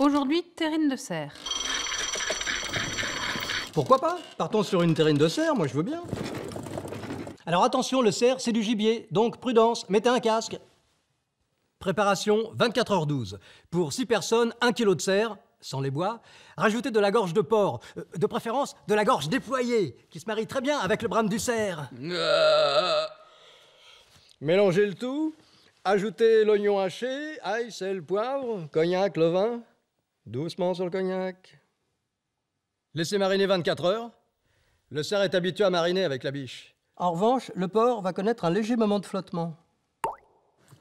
Aujourd'hui, terrine de serre. Pourquoi pas Partons sur une terrine de serre, moi je veux bien. Alors attention, le cerf, c'est du gibier, donc prudence, mettez un casque. Préparation 24h12. Pour 6 personnes, 1 kg de cerf, sans les bois. Rajoutez de la gorge de porc, euh, de préférence de la gorge déployée, qui se marie très bien avec le brame du cerf. Euh. Mélangez le tout, ajoutez l'oignon haché, ail, sel, poivre, cognac, levain. Doucement sur le cognac. Laissez mariner 24 heures. Le cerf est habitué à mariner avec la biche. En revanche, le porc va connaître un léger moment de flottement.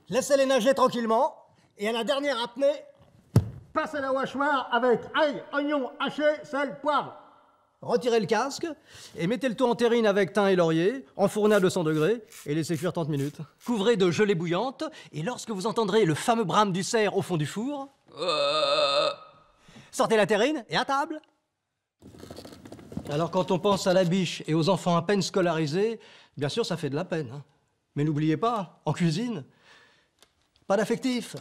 Laissez-les nager tranquillement. Et à la dernière apnée, passez la hachoir avec ail, oignon haché, sel, poivre. Retirez le casque et mettez le tout en terrine avec thym et laurier, enfournez à 200 degrés et laissez cuire 30 minutes. Couvrez de gelée bouillante et lorsque vous entendrez le fameux brame du cerf au fond du four. Euh... Sortez la terrine et à table Alors quand on pense à la biche et aux enfants à peine scolarisés, bien sûr ça fait de la peine. Hein. Mais n'oubliez pas, en cuisine, pas d'affectif.